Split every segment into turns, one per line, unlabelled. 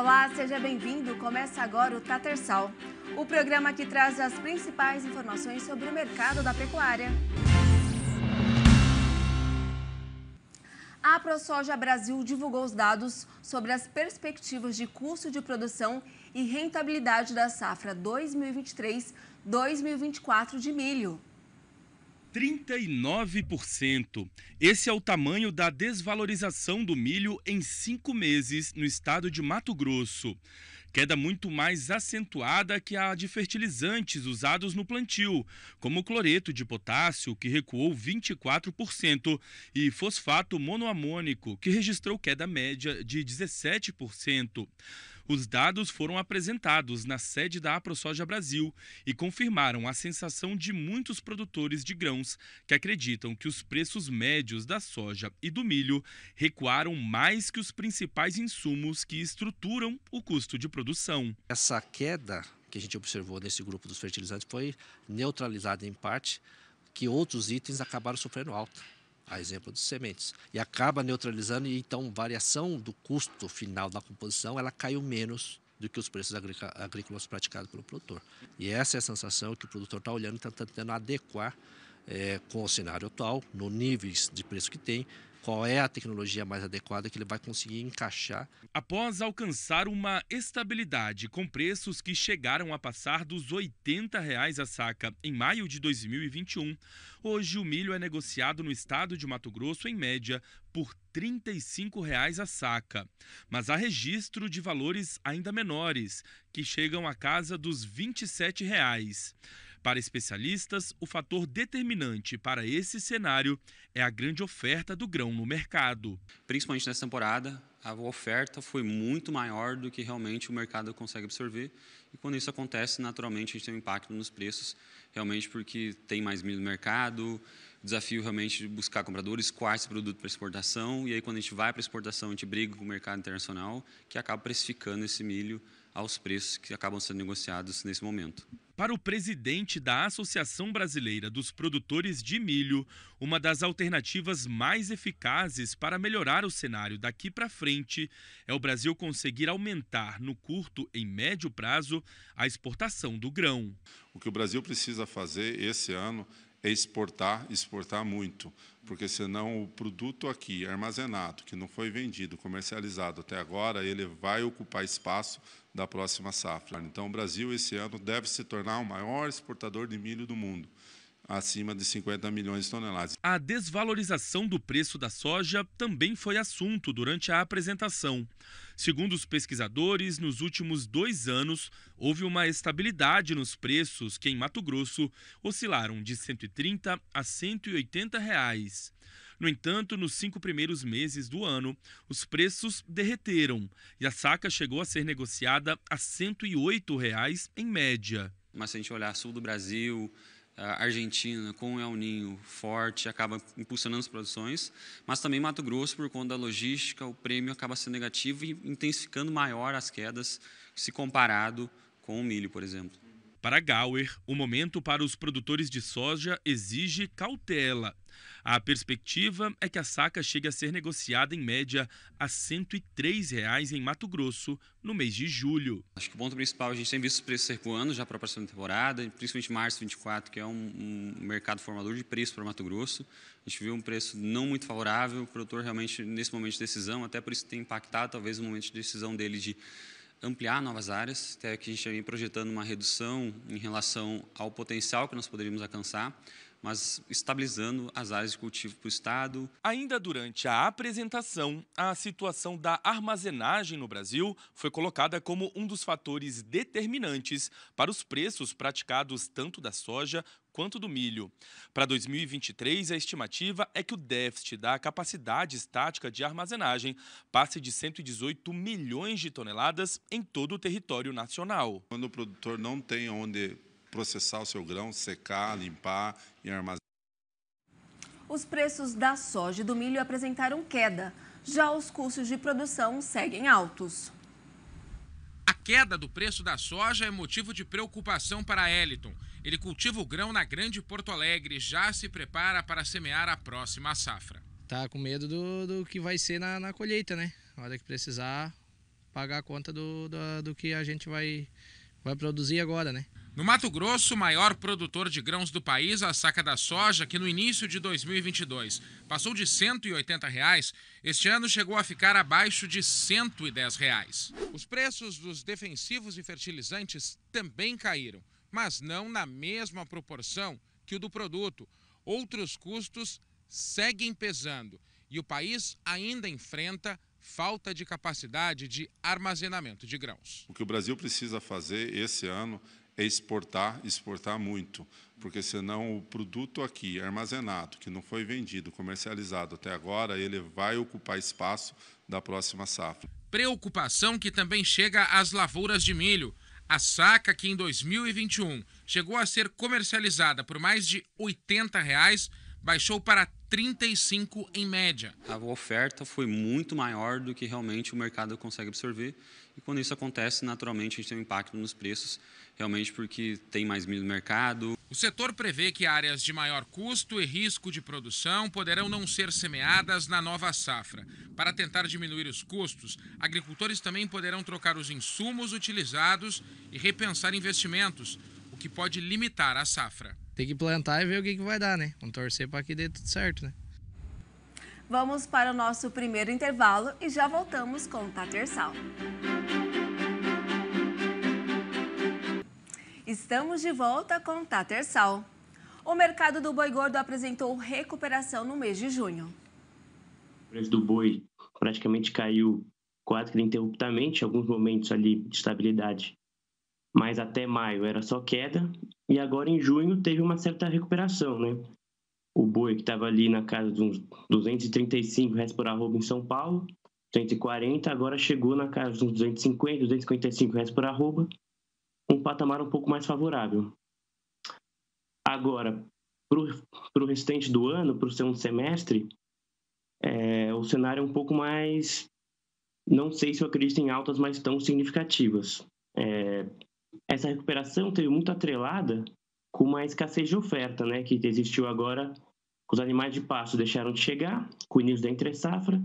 Olá, seja bem-vindo. Começa agora o Tatersal, o programa que traz as principais informações sobre o mercado da pecuária. A ProSoja Brasil divulgou os dados sobre as perspectivas de custo de produção e rentabilidade da safra 2023-2024 de milho.
39%. Esse é o tamanho da desvalorização do milho em cinco meses no estado de Mato Grosso. Queda muito mais acentuada que a de fertilizantes usados no plantio, como cloreto de potássio, que recuou 24%, e fosfato monoamônico, que registrou queda média de 17%. Os dados foram apresentados na sede da AproSoja Brasil e confirmaram a sensação de muitos produtores de grãos que acreditam que os preços médios da soja e do milho recuaram mais que os principais insumos que estruturam o custo de produção. Essa queda que a gente observou nesse grupo dos
fertilizantes foi neutralizada em parte que outros itens acabaram sofrendo alta a exemplo de sementes, e acaba neutralizando e então variação do custo final da composição ela caiu menos do que os preços agrícolas praticados pelo produtor. E essa é a sensação que o produtor está olhando e está tentando adequar é, com o cenário atual, no níveis de preço que tem, qual é a tecnologia mais adequada que ele vai conseguir encaixar.
Após alcançar uma estabilidade com preços que chegaram a passar dos R$ 80 reais a saca em maio de 2021, hoje o milho é negociado no estado de Mato Grosso em média por R$ 35,00 a saca. Mas há registro de valores ainda menores, que chegam à casa dos R$ 27,00. Para especialistas, o fator determinante para esse cenário é
a grande oferta do grão no mercado. Principalmente nessa temporada, a oferta foi muito maior do que realmente o mercado consegue absorver. E quando isso acontece, naturalmente a gente tem um impacto nos preços, realmente porque tem mais milho no mercado, desafio realmente de buscar compradores, quais produto para exportação. E aí, quando a gente vai para exportação, a gente briga com o mercado internacional, que acaba precificando esse milho aos preços que acabam sendo negociados nesse momento. Para o
presidente da Associação Brasileira dos Produtores de Milho, uma das alternativas mais eficazes para melhorar o cenário daqui para frente é o Brasil conseguir aumentar no curto e médio prazo a exportação do grão. O que o Brasil precisa fazer esse ano exportar, exportar muito, porque senão o produto aqui armazenado, que não foi vendido, comercializado até agora, ele vai ocupar espaço da próxima safra. Então, o Brasil esse ano deve se tornar o maior exportador de milho do mundo acima de 50 milhões de toneladas. A desvalorização do preço da soja também foi assunto durante a apresentação. Segundo os pesquisadores, nos últimos dois anos houve uma estabilidade nos preços que em Mato Grosso oscilaram de 130 a 180 reais. No entanto, nos cinco primeiros meses do ano, os preços derreteram e a saca chegou a ser negociada a R$ 108 reais em média.
Mas se a gente olhar sul do Brasil, Argentina, com o El Ninho forte, acaba impulsionando as produções, mas também Mato Grosso, por conta da logística, o prêmio acaba sendo negativo e intensificando maior as quedas se comparado com o milho, por exemplo. Para Gauer,
o momento para os produtores de soja exige cautela. A perspectiva é que a saca chegue a ser negociada em média a R$ 103,00 em Mato
Grosso no mês de julho. Acho que o ponto principal, a gente tem visto os preços recuando já para a próxima temporada, principalmente março 24, que é um, um mercado formador de preço para Mato Grosso. A gente viu um preço não muito favorável, o produtor realmente nesse momento de decisão, até por isso tem impactado talvez o momento de decisão dele de ampliar novas áreas, até que a gente vem projetando uma redução em relação ao potencial que nós poderíamos alcançar, mas estabilizando as áreas de cultivo para o Estado. Ainda durante a apresentação, a situação da armazenagem no
Brasil foi colocada como um dos fatores determinantes para os preços praticados tanto da soja quanto do milho. Para 2023, a estimativa é que o déficit da capacidade estática de armazenagem passe de 118 milhões de toneladas em todo o território nacional. Quando o produtor não tem onde processar o seu grão, secar, limpar e armazenar.
Os preços da soja e do milho apresentaram queda. Já os custos de produção seguem altos.
A queda do preço da soja é motivo de preocupação para a Eliton ele cultiva o grão na Grande Porto Alegre e já se prepara para semear a próxima safra. Tá com medo do, do que vai ser na, na colheita, né? Na hora que precisar pagar a conta do, do, do que a gente vai, vai produzir agora, né? No Mato Grosso, maior produtor de grãos do país, a saca da soja, que no início de 2022 passou de R$ 180, reais, este ano chegou a ficar abaixo de R$ 110. Reais. Os preços dos defensivos e fertilizantes também caíram mas não na mesma proporção que o do produto. Outros custos seguem pesando e o país ainda enfrenta falta de capacidade de armazenamento de grãos.
O que o Brasil precisa fazer esse ano é exportar, exportar muito, porque senão o produto aqui armazenado, que não foi vendido, comercializado até agora, ele vai ocupar espaço da próxima safra.
Preocupação que também chega às lavouras de milho. A saca, que em 2021 chegou a ser comercializada por mais de R$ 80, reais, baixou para 35 em média.
A oferta foi muito maior do que realmente o mercado consegue absorver. E quando isso acontece, naturalmente a gente tem um impacto nos preços, realmente porque tem mais milho no mercado. O
setor prevê que áreas de maior custo e risco de produção poderão não ser semeadas na nova safra. Para tentar diminuir os custos, agricultores também poderão trocar os insumos utilizados e repensar investimentos, o que pode limitar a safra. Tem que plantar e ver o que, que vai dar, né? Vamos torcer para que dê tudo certo, né?
Vamos para o nosso primeiro intervalo e já voltamos com o Tatersal. Estamos de volta com Tatersal. O mercado do boi gordo apresentou recuperação no mês de
junho. O preço do boi praticamente caiu quase que interruptamente, alguns momentos ali de estabilidade, mas até maio era só queda e agora em junho teve uma certa recuperação, né? O boi que estava ali na casa de uns 235 reais por arroba em São Paulo, 140, agora chegou na casa de uns 250, 255 reais por arroba um patamar um pouco mais favorável. Agora, para o restante do ano, para o segundo semestre, é, o cenário é um pouco mais. Não sei se eu acredito em altas mais tão significativas. É, essa recuperação teve muito atrelada com uma escassez de oferta, né, que existiu agora. Os animais de pasto deixaram de chegar, com o início da entre-safra,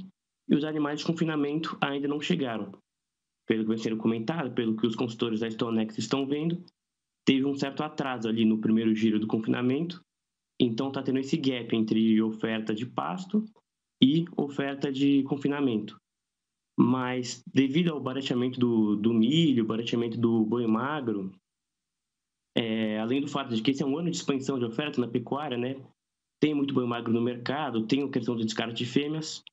e os animais de confinamento ainda não chegaram pelo que vai ser comentado, pelo que os consultores da Stonex estão vendo, teve um certo atraso ali no primeiro giro do confinamento, então está tendo esse gap entre oferta de pasto e oferta de confinamento. Mas devido ao barateamento do, do milho, barateamento do boi magro, é, além do fato de que esse é um ano de expansão de oferta na pecuária, né? Tem muito boi magro no mercado, tem a questão do descarte de fêmeas,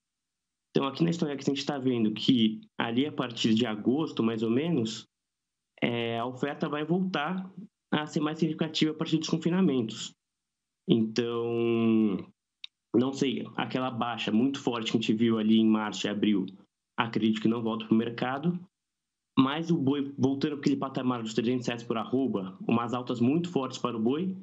então, aqui na história que a gente está vendo que ali a partir de agosto, mais ou menos, é, a oferta vai voltar a ser mais significativa a partir dos confinamentos. Então, não sei, aquela baixa muito forte que a gente viu ali em março e abril, acredito que não volta para o mercado. Mas o boi, voltando para aquele patamar dos 300 reais por arroba, umas altas muito fortes para o boi,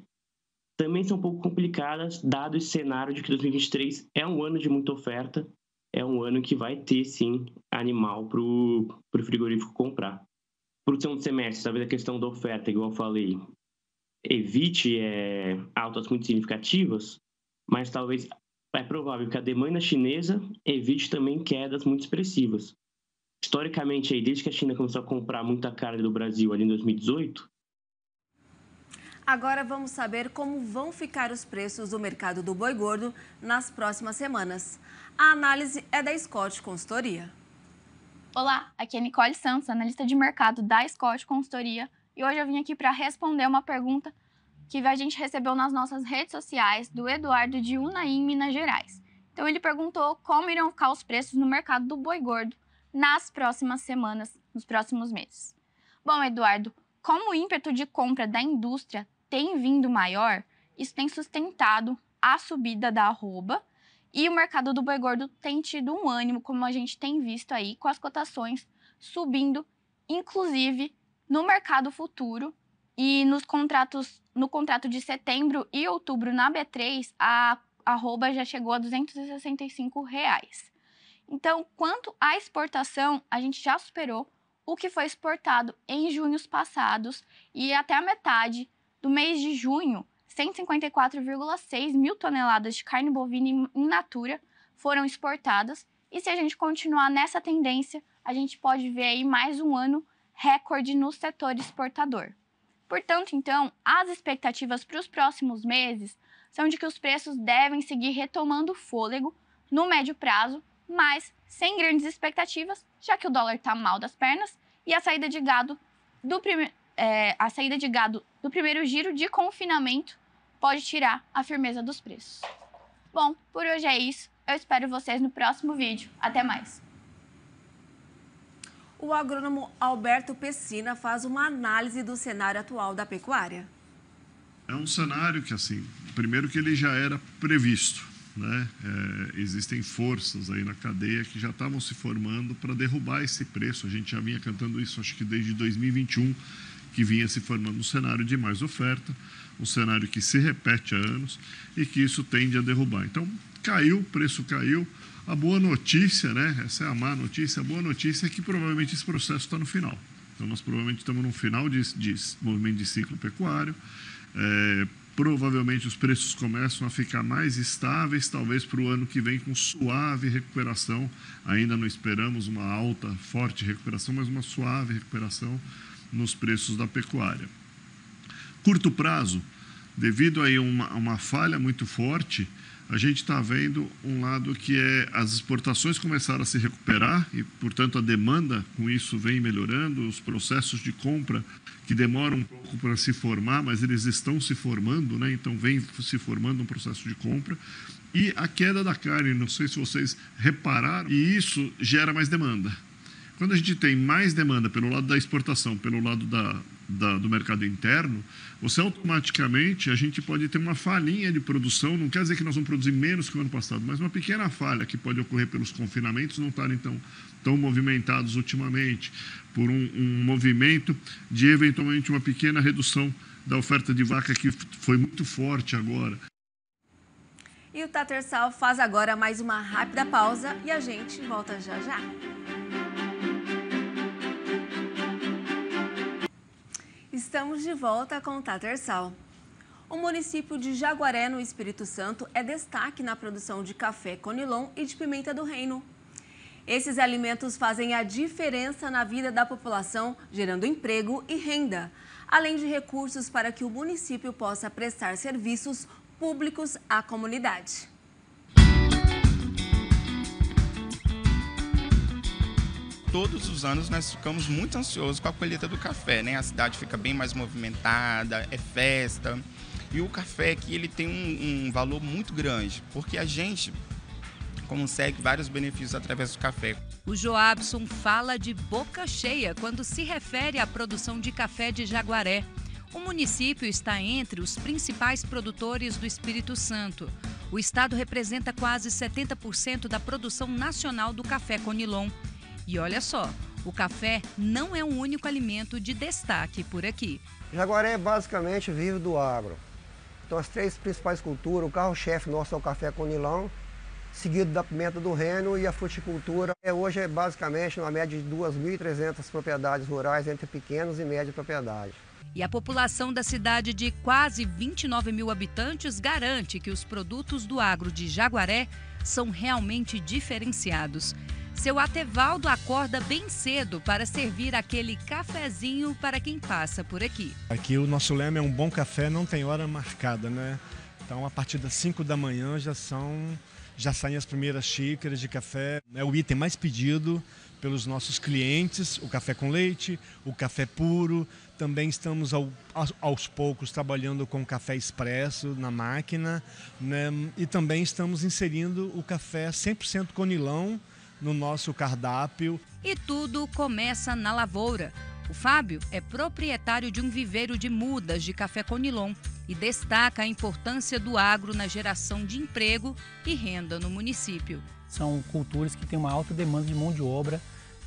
também são um pouco complicadas, dado esse cenário de que 2023 é um ano de muita oferta é um ano que vai ter, sim, animal para o frigorífico comprar. Para o segundo semestre, talvez a questão da oferta, igual eu falei, evite é, altas muito significativas, mas talvez é provável que a demanda chinesa evite também quedas muito expressivas. Historicamente, aí, desde que a China começou a comprar muita carne do Brasil ali em 2018,
Agora vamos saber como vão ficar os preços do mercado do boi gordo nas próximas semanas. A análise é da Scott Consultoria.
Olá, aqui é Nicole Santos, analista de mercado da Scott Consultoria, e hoje eu vim aqui para responder uma pergunta que a gente recebeu nas nossas redes sociais do Eduardo de Unaí, Minas Gerais. Então ele perguntou como irão ficar os preços no mercado do boi gordo nas próximas semanas, nos próximos meses. Bom, Eduardo, como o ímpeto de compra da indústria tem vindo maior, isso tem sustentado a subida da arroba e o mercado do boi gordo tem tido um ânimo, como a gente tem visto aí, com as cotações subindo, inclusive no mercado futuro e nos contratos, no contrato de setembro e outubro na B3, a arroba já chegou a R$ 265. Reais. Então, quanto à exportação, a gente já superou o que foi exportado em junhos passados e até a metade do mês de junho, 154,6 mil toneladas de carne bovina in natura foram exportadas. E se a gente continuar nessa tendência, a gente pode ver aí mais um ano recorde no setor exportador. Portanto, então, as expectativas para os próximos meses são de que os preços devem seguir retomando o fôlego no médio prazo, mas sem grandes expectativas, já que o dólar está mal das pernas e a saída de gado do primeiro. É, a saída de gado do primeiro giro de confinamento pode tirar a firmeza dos preços. Bom, por hoje é isso. Eu espero vocês no próximo vídeo. Até mais! O
agrônomo Alberto Pessina faz uma análise do cenário atual da pecuária.
É um cenário que, assim, primeiro que ele já era previsto né, é, existem forças aí na cadeia que já estavam se formando para derrubar esse preço. A gente já vinha cantando isso, acho que desde 2021, que vinha se formando um cenário de mais oferta, um cenário que se repete há anos e que isso tende a derrubar. Então, caiu, o preço caiu. A boa notícia, né? Essa é a má notícia. A boa notícia é que provavelmente esse processo está no final. Então, nós provavelmente estamos no final de, de movimento de ciclo pecuário. É, provavelmente os preços começam a ficar mais estáveis, talvez para o ano que vem com suave recuperação. Ainda não esperamos uma alta, forte recuperação, mas uma suave recuperação nos preços da pecuária. Curto prazo, devido a uma, uma falha muito forte, a gente está vendo um lado que é as exportações começaram a se recuperar e, portanto, a demanda com isso vem melhorando, os processos de compra que demoram um pouco para se formar, mas eles estão se formando, né? então vem se formando um processo de compra. E a queda da carne, não sei se vocês repararam, e isso gera mais demanda. Quando a gente tem mais demanda pelo lado da exportação, pelo lado da, da, do mercado interno, você automaticamente a gente pode ter uma falhinha de produção. Não quer dizer que nós vamos produzir menos que o ano passado, mas uma pequena falha que pode ocorrer pelos confinamentos não estarem tão, tão movimentados ultimamente, por um, um movimento de eventualmente uma pequena redução da oferta de vaca que foi muito forte agora.
E o Tatersal faz agora mais uma rápida pausa e a gente volta já já. Estamos de volta com Tater Sal. O município de Jaguaré, no Espírito Santo, é destaque na produção de café conilon e de pimenta do reino. Esses alimentos fazem a diferença na vida da população, gerando emprego e renda, além de recursos para que o município possa prestar serviços públicos à comunidade.
todos os anos nós ficamos muito ansiosos com a colheita do café, né? A cidade fica bem mais movimentada, é festa. E o café aqui ele tem um, um valor muito grande, porque a gente consegue vários benefícios através do café.
O Joabson fala de boca cheia quando se refere à produção de café de Jaguaré. O município está entre os principais produtores do Espírito Santo. O estado representa quase 70% da produção nacional do café Conilon. E olha só, o café não é um único alimento de destaque por aqui.
Jaguaré é basicamente vive do agro. Então as três principais culturas, o carro-chefe nosso é o café com nilão, seguido da pimenta do reino e a fruticultura. É, hoje é basicamente uma média de 2.300 propriedades rurais entre pequenas e médias propriedades.
E a população da cidade de quase 29 mil habitantes garante que os produtos do agro de Jaguaré são realmente diferenciados seu Atevaldo acorda bem cedo para servir aquele cafezinho para quem passa por aqui.
Aqui o nosso lema é um bom café, não tem hora marcada, né? Então a partir das 5 da manhã já são já saem as primeiras xícaras de café. É o item mais pedido pelos nossos clientes, o café com leite, o café puro. Também estamos ao, aos poucos trabalhando com café expresso na máquina né? e também estamos inserindo o café 100% conilão no nosso cardápio.
E tudo começa na lavoura. O Fábio é proprietário de um viveiro de mudas de café conilon e destaca a importância do agro na geração de emprego e renda no município.
São culturas que têm uma alta demanda de mão de obra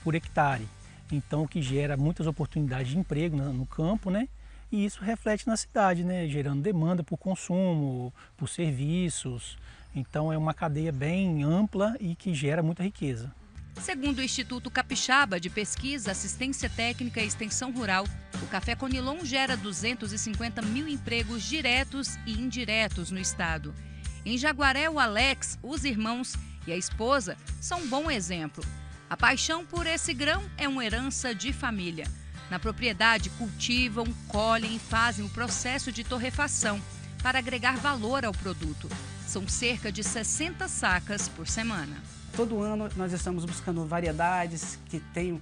por hectare, então que gera muitas oportunidades de emprego no campo, né? E isso reflete na cidade, né? gerando demanda por consumo, por serviços, então é uma cadeia bem ampla e que gera muita riqueza.
Segundo o Instituto Capixaba de Pesquisa, Assistência Técnica e Extensão Rural, o Café Conilon gera 250 mil empregos diretos e indiretos no estado. Em Jaguaré, o Alex, os irmãos e a esposa são um bom exemplo. A paixão por esse grão é uma herança de família. Na propriedade, cultivam, colhem e fazem o processo de torrefação para agregar valor ao produto. São cerca de 60 sacas por semana.
Todo ano nós estamos buscando variedades que tenham,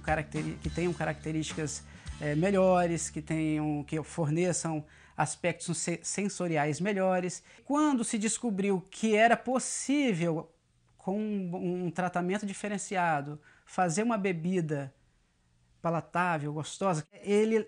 que tenham características é, melhores, que tenham, que forneçam aspectos sensoriais melhores. Quando se descobriu que era possível, com um, um tratamento diferenciado, fazer uma bebida palatável, gostosa, ele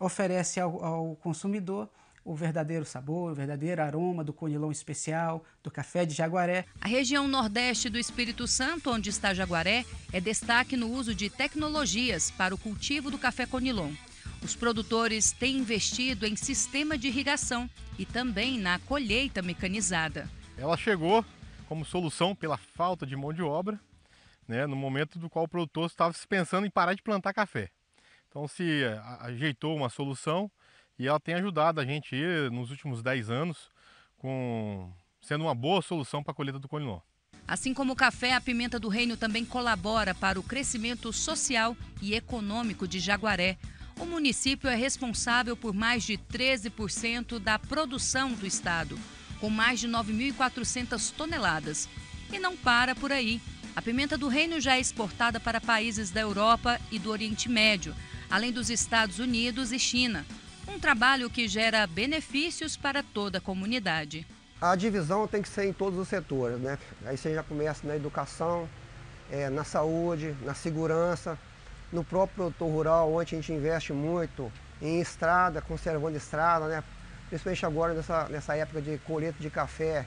oferece ao, ao consumidor o verdadeiro sabor, o verdadeiro aroma do conilão especial, do café de Jaguaré.
A região nordeste do Espírito Santo, onde está Jaguaré, é destaque no uso de tecnologias para o cultivo do café conilon. Os produtores têm investido em sistema de irrigação e também na colheita mecanizada.
Ela chegou como solução pela falta de mão de obra, né, no momento do qual o produtor estava se pensando em parar de plantar café. Então se ajeitou uma solução e ela tem ajudado a gente aí nos últimos 10 anos com sendo uma boa solução para a colheita do colinó.
Assim como o café, a pimenta do reino também colabora para o crescimento social e econômico de Jaguaré. O município é responsável por mais de 13% da produção do estado, com mais de 9.400 toneladas. E não para por aí. A pimenta do reino já é exportada para países da Europa e do Oriente Médio, além dos Estados Unidos e China. Um trabalho que gera benefícios para toda a comunidade.
A divisão tem que ser em todos os setores, né? Aí você já começa na educação, é, na saúde, na segurança, no próprio produtor rural, onde a gente investe muito em estrada, conservando estrada, né? principalmente agora nessa, nessa época de colheita de café.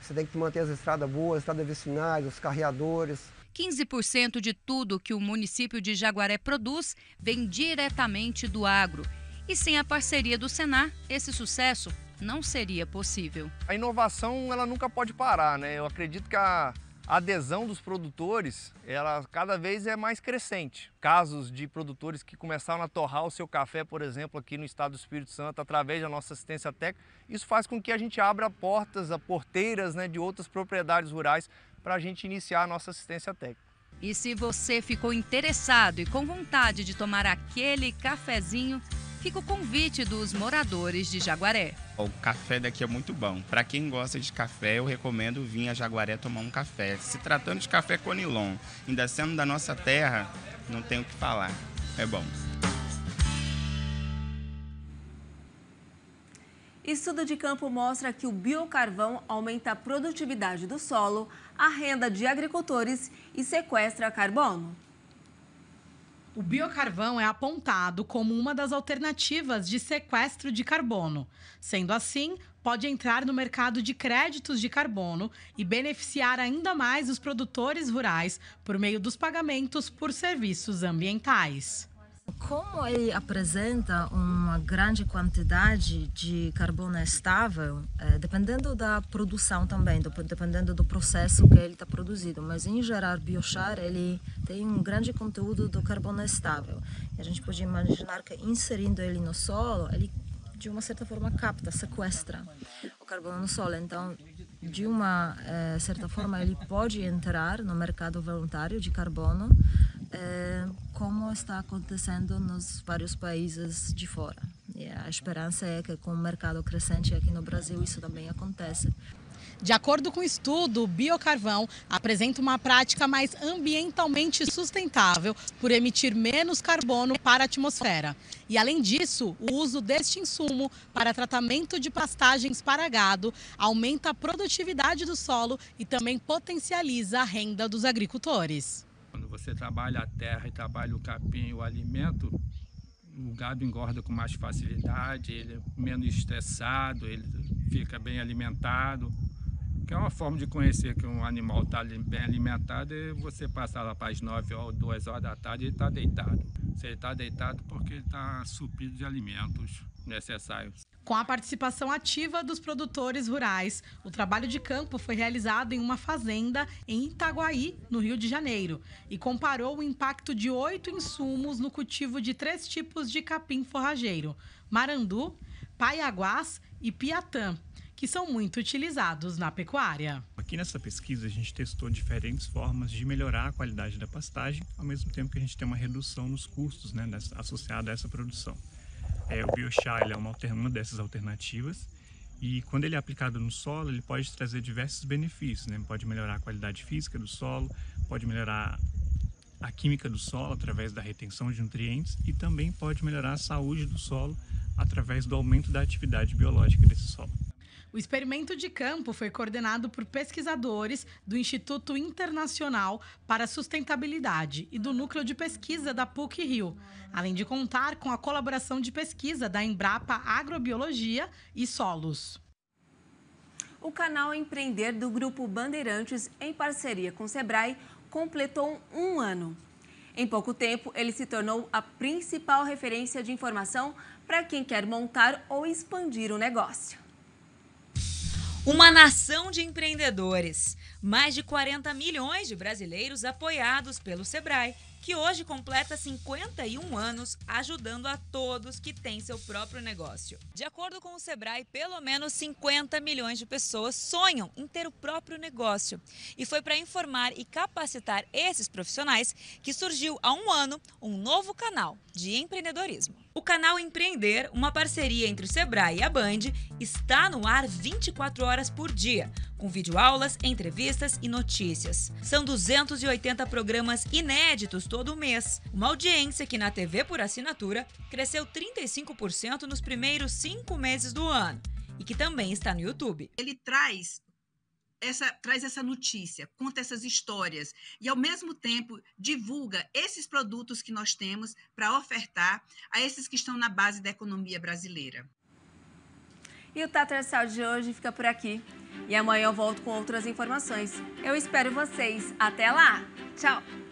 Você tem que manter as estradas boas, as estradas vicinais, os carreadores.
15% de tudo que o município de Jaguaré produz vem diretamente do agro e sem a parceria do Senar, esse sucesso não seria possível.
A inovação ela nunca pode parar, né? Eu acredito que a adesão dos produtores ela cada vez é mais crescente. Casos de produtores que começaram a torrar o seu café, por exemplo, aqui no estado do Espírito Santo, através da nossa assistência técnica,
isso faz com que a gente abra portas, a porteiras né, de outras propriedades rurais para a gente iniciar a nossa assistência técnica. E se você ficou interessado e com vontade de tomar aquele cafezinho, fica o convite dos moradores de Jaguaré.
O café daqui é muito bom. Para quem gosta de café, eu recomendo vir a Jaguaré tomar um café. Se tratando de café Conilon, ainda sendo da nossa terra, não tenho o que falar. É bom.
Estudo de campo mostra que o biocarvão aumenta a produtividade do solo, a renda
de agricultores e sequestra carbono. O biocarvão é apontado como uma das alternativas de sequestro de carbono. Sendo assim, pode entrar no mercado de créditos de carbono e beneficiar ainda mais os produtores rurais por meio dos pagamentos por serviços ambientais.
Como ele apresenta uma grande quantidade de carbono estável, é, dependendo da produção também, do, dependendo do processo que ele está produzido, mas em geral biochar ele tem um grande conteúdo do carbono estável. E a gente pode imaginar que inserindo ele no solo, ele de uma certa forma capta, sequestra o carbono no solo. Então, de uma é, certa forma, ele pode entrar no mercado voluntário de carbono é, como está acontecendo nos vários países de fora. E a esperança é que com o mercado crescente
aqui no Brasil isso também aconteça. De acordo com o estudo, o biocarvão apresenta uma prática mais ambientalmente sustentável por emitir menos carbono para a atmosfera. E, além disso, o uso deste insumo para tratamento de pastagens para gado aumenta a produtividade do solo e também potencializa a renda dos agricultores
você trabalha a terra e trabalha o capim, o alimento, o gado engorda com mais facilidade, ele é menos estressado, ele fica bem alimentado. Que é uma forma de conhecer que um animal está bem alimentado e você passar lá para as 9 ou 2 horas da tarde ele está deitado. Se ele está deitado porque ele está suprido de alimentos.
Com a participação ativa dos produtores rurais, o trabalho de campo foi realizado em uma fazenda em Itaguaí, no Rio de Janeiro, e comparou o impacto de oito insumos no cultivo de três tipos de capim forrageiro: marandu, paiaguás e piatã, que são muito utilizados na pecuária.
Aqui nessa pesquisa, a gente testou diferentes formas de melhorar a qualidade da pastagem, ao mesmo tempo que a gente tem uma redução nos custos né, associada a essa produção. É, o biochar é uma, uma dessas alternativas e quando ele é aplicado no solo, ele pode trazer diversos benefícios, né? Pode melhorar a qualidade física do solo, pode melhorar a química do solo através da retenção de nutrientes e também pode melhorar a saúde do solo através do aumento da atividade biológica desse solo.
O experimento de campo foi coordenado por pesquisadores do Instituto Internacional para Sustentabilidade e do Núcleo de Pesquisa da PUC Rio, além de contar com a colaboração de pesquisa da Embrapa Agrobiologia e Solos. O canal Empreender do Grupo Bandeirantes, em parceria
com o Sebrae, completou um ano. Em pouco tempo, ele se tornou a principal referência de informação para quem quer montar ou expandir o negócio.
Uma nação de empreendedores. Mais de 40 milhões de brasileiros apoiados pelo Sebrae que hoje completa 51 anos ajudando a todos que têm seu próprio negócio. De acordo com o Sebrae, pelo menos 50 milhões de pessoas sonham em ter o próprio negócio. E foi para informar e capacitar esses profissionais que surgiu há um ano um novo canal de empreendedorismo. O canal Empreender, uma parceria entre o Sebrae e a Band, está no ar 24 horas por dia com videoaulas, entrevistas e notícias. São 280 programas inéditos todo mês. Uma audiência que na TV por assinatura cresceu 35% nos primeiros cinco meses do ano e que também está no YouTube. Ele traz essa, traz essa notícia, conta essas histórias e, ao mesmo tempo, divulga esses produtos que nós temos para ofertar a esses que estão na base da economia brasileira. E o
Tatersal de hoje fica por aqui. E amanhã eu volto com outras informações. Eu espero vocês. Até lá! Tchau!